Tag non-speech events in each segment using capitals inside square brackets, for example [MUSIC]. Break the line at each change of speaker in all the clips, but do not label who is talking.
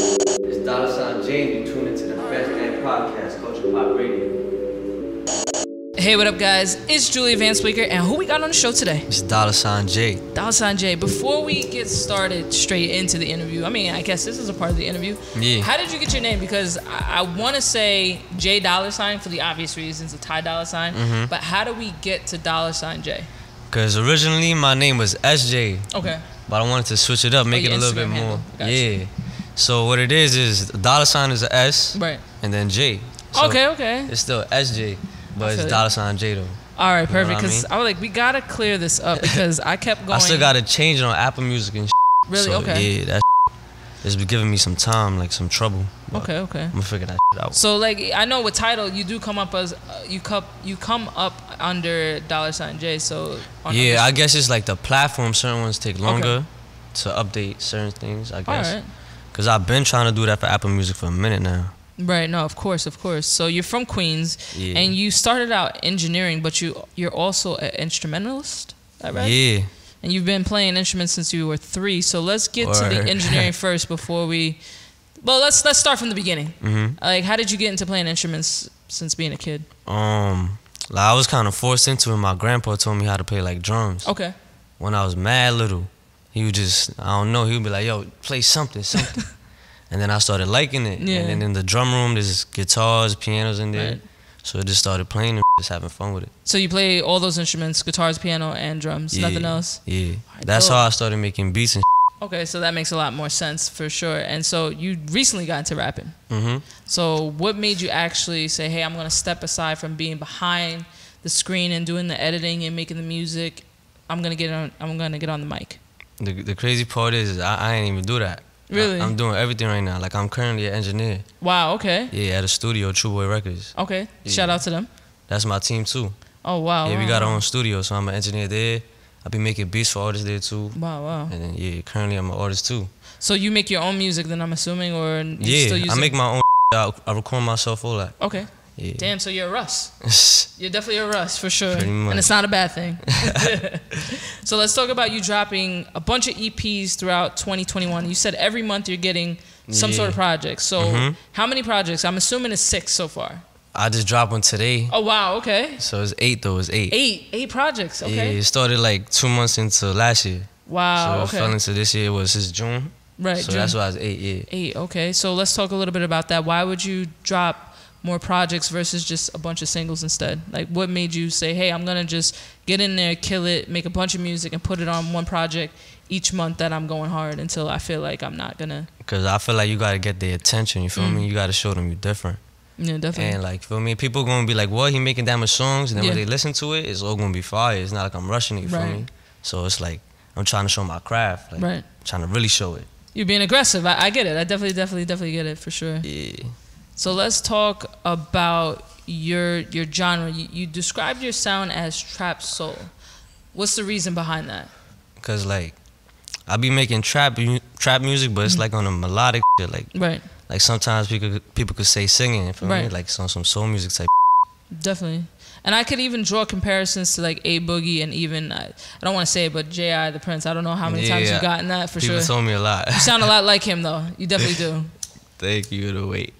It's Dollar Sign Jane. You tune into the best Man podcast, Culture Pop Radio.
Hey, what up, guys? It's Julia Van Sweeker, and who we got on the show today? It's
Dollar Sign J.
Dollar Sign J. Before we get started straight into the interview, I mean, I guess this is a part of the interview. Yeah. How did you get your name? Because I, I want to say J Dollar Sign for the obvious reasons, the Thai Dollar Sign. Mm-hmm. But how do we get to Dollar Sign J?
Because originally my name was SJ. Okay. But I wanted to switch it up, make oh, it a Instagram little bit more. Gotcha. Yeah. So what it is is the dollar sign is a S, right, and then J. So okay, okay. It's still SJ, but it's dollar sign J though. All right, perfect. Because I,
mean? I, was like, we gotta clear this up [LAUGHS] because I kept going. I still gotta
change it on Apple Music and. Shit. Really? So, okay. Yeah, that it's been giving me some time, like some trouble. Okay, okay. I'm gonna figure that out.
So like, I know with title, you do come up as uh, you come you come up under dollar sign J. So yeah, I
guess it's like the platform. Certain ones take longer okay. to update certain things. I guess. All right. Cause I've been trying to do that for Apple Music for a minute now.
Right. No. Of course. Of course. So you're from Queens, yeah. and you started out engineering, but you you're also an instrumentalist. Right? Yeah. And you've been playing instruments since you were three. So let's get Word. to the [LAUGHS] engineering first before we. Well, let's let's start from the beginning. Mm-hmm. Like, how did you get into playing instruments since being a kid?
Um, like I was kind of forced into it. My grandpa told me how to play like drums. Okay. When I was mad little, he would just I don't know. He would be like, "Yo, play something, something," [LAUGHS] and then I started liking it. Yeah. And then in the drum room, there's guitars, pianos in there, right. so I just started playing and just having fun with it.
So you play all those instruments: guitars, piano, and drums. Yeah. Nothing else. Yeah, that's how I
started making beats and.
Okay, so that makes a lot more sense for sure. And so you recently got into rapping. Mm -hmm. So what made you actually say, "Hey, I'm gonna step aside from being behind the screen and doing the editing and making the music. I'm gonna get on. I'm gonna get on the mic."
the the crazy part is I, I ain't even do that. Really? I, am doing everything right now. Like I'm currently an engineer.
Wow. Okay.
Yeah, at a studio, True Boy Records.
Okay. Yeah. Shout out to them.
That's my team too.
Oh wow. Yeah, wow. we got our own
studio, so I'm an engineer there. I be making beats for artists there too. Wow, wow. And then yeah, currently I'm an artist too.
So you make your own music, then I'm assuming, or
yeah, I make my own. I, [LAUGHS] I record myself all that. Okay. Yeah. Damn, so you're a Russ.
[LAUGHS] you're definitely a Russ for sure, and it's not a bad thing. [LAUGHS] [LAUGHS] so let's talk about you dropping a bunch of EPs throughout 2021. You said every month you're getting some yeah. sort of project. So mm-hmm. how many projects? I'm assuming it's six so far.
I just dropped one today. Oh
wow, okay.
So it's eight though. It's eight.
Eight, eight projects. Okay. Yeah, it
started like two months into last year. Wow. So okay. I fell into this year was this June. Right. So June. that's why it's eight. Yeah. Eight.
Okay. So let's talk a little bit about that. Why would you drop? more projects versus just a bunch of singles instead? Like, what made you say, hey, I'm gonna just get in there, kill it, make a bunch of music, and put it on one project each month that I'm going hard until I feel like I'm not gonna.
Because I feel like you gotta get their attention. You feel mm. me? You gotta show them you're different.
Yeah, definitely. And
like, feel me? People gonna be like, "What? He making that much songs?" And then yeah. when they listen to it, it's all gonna be fire. It's not like I'm rushing it. You right. feel me? So it's like I'm trying to show my craft. Like, right. Trying to really show it.
You're being aggressive. I, I get it. I definitely, definitely, definitely get it for sure. Yeah. So let's talk about your your genre. You, you described your sound as trap soul. What's the reason behind that?
Cause like, I be making trap trap music, but it's mm -hmm. like on a melodic shit, like right. Like sometimes people people could say singing for right. me, like some some soul music type.
Definitely. And I could even draw comparisons to like A Boogie and even I, uh, I don't want to say it, but J.I. the Prince. I don't know how many yeah, times yeah. you've gotten that for people sure. People told me a lot. you sound a lot like him though. You definitely [LAUGHS] do.
Thank you to wait.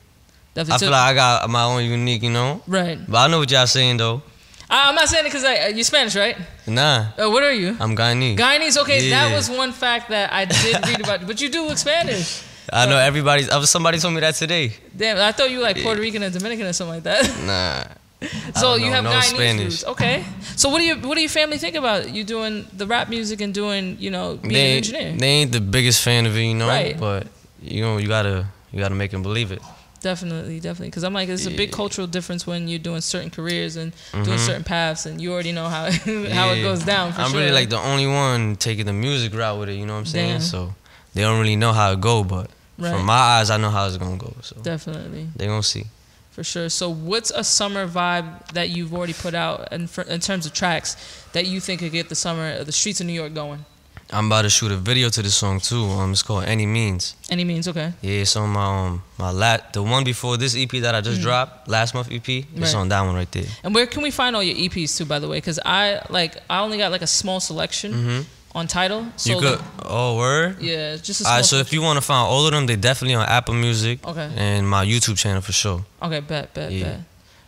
Definitely I feel like I got my own unique, you know. Right. But I know what y'all saying though.
I'm not saying it because uh, you Spanish, right? Nah. Uh, what are you?
I'm Guyanese. Guyanese. Okay, yeah. that was
one fact that I did read about. [LAUGHS] But you do look Spanish.
I know everybody's. Uh, somebody told me that today.
Damn, I thought you were like Puerto Rican and Dominican or something like that.
Nah.
[LAUGHS] so you know, have no Guyanese Spanish. Okay. So what do you what do your family think about you doing the rap music and doing you know being they, an engineer? They
ain't the biggest fan of it, you know. Right. But you know you gotta you gotta make them believe it.
Definitely, definitely. Because I'm like, it's a big cultural difference when you're doing certain careers and mm-hmm. doing certain paths, and you already know how [LAUGHS] how yeah. it goes down. I'm sure. really like
the only one taking the music route with it. You know what I'm saying? Damn. So they don't really know how it go, but right. from my eyes, I know how it's gonna go. So definitely, they gonna see.
For sure. So, what's a summer vibe that you've already put out in, for, in terms of tracks that you think could get the summer, the streets of New York going?
I'm about to shoot a video to this song too. Um, it's called Any Means.
Any Means, okay.
Yeah, it's on my um my lat the one before this EP that I just mm. dropped last month EP. It's right. on that one right there.
And where can we find all your EPs too, by the way? Because I like I only got like a small selection. Mm-hmm on title. So you could. Like,
oh, word. Yeah, just. A small all right. So if you want to find all of them, they definitely on Apple Music. Okay. And my YouTube channel for sure. Okay, bet, bet, yeah. bet.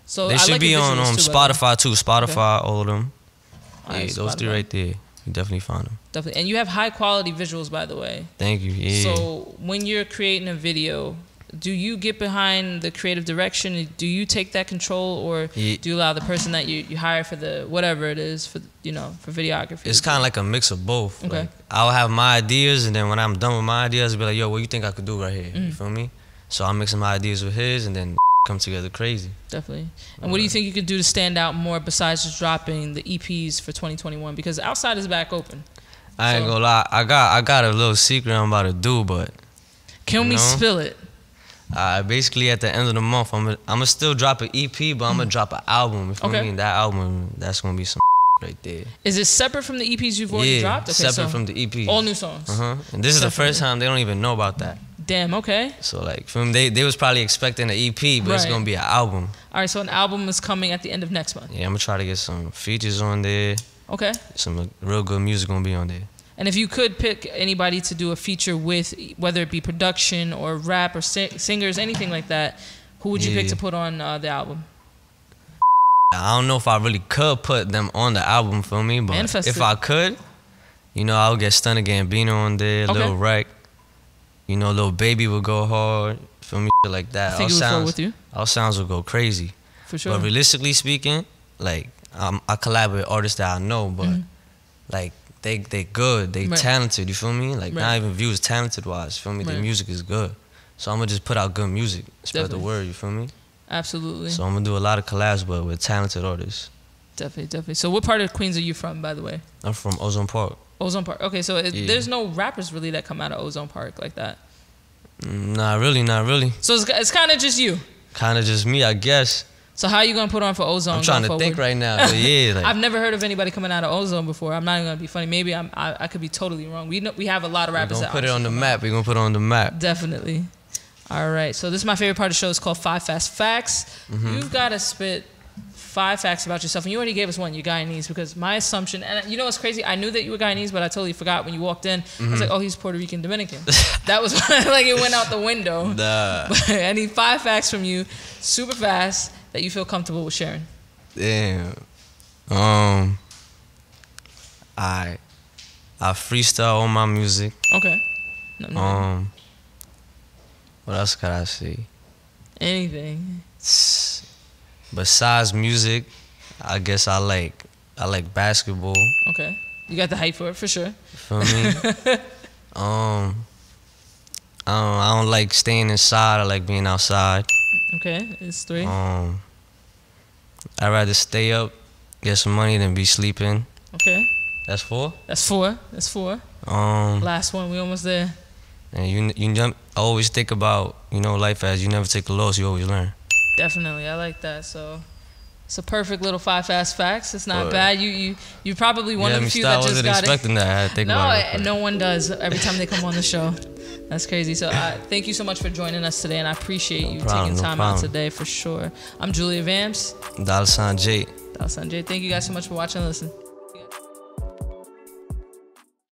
So they I should like be on um, too, Spotify too. Spotify, okay. all of them. yeah, right, those three right there. You definitely find them.
Definitely. And you have high quality visuals, by the way. Thank you. Yeah. So when you're creating a video, do you get behind the creative direction? Do you take that control, or yeah. do you allow the person that you, you hire for the whatever it is for you know for videography? It's kind
of like a mix of both. Okay. Like, I'll have my ideas, and then when I'm done with my ideas, I'll be like, "Yo, what you think I could do right here?" Mm. You feel me? So I'm mixing my ideas with his, and then come together crazy.
Definitely. And right. what do you think you could do to stand out more besides just dropping the EPs for 2021? Because outside is back open.
I so. ain't gonna lie. I got I got a little secret I'm about to do, but can we know? spill it? Uh, basically, at the end of the month, I'm gonna still drop an EP, but I'm gonna hmm. drop an album. If okay. I mean that album, that's gonna be some [LAUGHS] right there.
Is it separate from the EPs you've already yeah, dropped? Okay, separate so from the EPs. All new songs. Uh huh.
And this Definitely. is the first time they don't even know about that.
Damn. Okay.
So like, from they they was probably expecting an EP, but right. it's gonna be an album.
All right. So an album is coming at the end of next month. Yeah, I'm
gonna try to get some features on there. Okay. Some uh, real good music gonna be on there.
And if you could pick anybody to do a feature with, whether it be production or rap or singers, anything like that, who would you yeah. pick to put on uh, the album?
I don't know if I really could put them on the album for me, but Manifested. if I could, you know, I would get Stunna Gambino on there, okay. Lil Wreck. You know, little baby will go hard. Feel me? Shit like that. I think all sounds with you. All sounds will go crazy. For sure. But realistically speaking, like I collaborate with artists that I know, but mm -hmm. like they they good, they right. talented. You feel me? Like right. not even views talented wise. Feel me? Right. Their music is good. So I'm gonna just put out good music, spread Definitely. the word. You feel me? Absolutely. So I'm gonna do a lot of collabs, but with talented artists.
Definitely, definitely. So, what part of Queens are you from, by the way?
I'm from Ozone Park.
Ozone Park. Okay, so it, yeah. there's no rappers really that come out of Ozone Park like that.
Mm, nah, really, not really. So
it's, it's kind of just you.
Kind of just me, I guess.
So how are you gonna put on for Ozone? I'm trying to forward? think right now. [LAUGHS] yeah, like, I've never heard of anybody coming out of Ozone before. I'm not even gonna be funny. Maybe I'm, i I, could be totally wrong. We know, we have a lot of rappers. We're gonna put it on
the map. We're gonna put it on the map.
Definitely. All right. So this is my favorite part of the show. It's called Five Fast Facts. Mm-hmm. You've got to spit five facts about yourself, and you already gave us one. You're Guyanese because my assumption, and you know what's crazy? I knew that you were Guyanese, but I totally forgot when you walked in. Mm-hmm. I was mm-hmm. like, oh, he's Puerto Rican Dominican. [LAUGHS] that was [LAUGHS] like it went out the window.
Nah. [LAUGHS]
I need five facts from you, super fast, that you feel comfortable with sharing.
Damn. Um. I I freestyle on my music. Okay. No, no. Um. What else could I see?
Anything
besides music, I guess I like I like basketball.
Okay, you got the hype for it for sure.
For me, [LAUGHS] um, I don't, I don't like staying inside. I like being outside.
Okay, it's three.
Um, I'd rather stay up, get some money, than be sleeping. Okay. That's four.
That's four. That's four. Um. Last one. We almost there.
And you you always think about you know life as you never take a loss. You always learn.
Definitely, I like that. So it's a perfect little five fast facts. It's not bad. You you you probably one yeah, of the few that just got expecting it. That. I think no, about it no one does every time they come on the show. That's crazy. So I uh, thank you so much for joining us today, and I appreciate no you problem, taking time out today for sure. I'm Julia Vamps.
Dollar Sanjay. Dollar j Thank you guys so much for watching. Listen.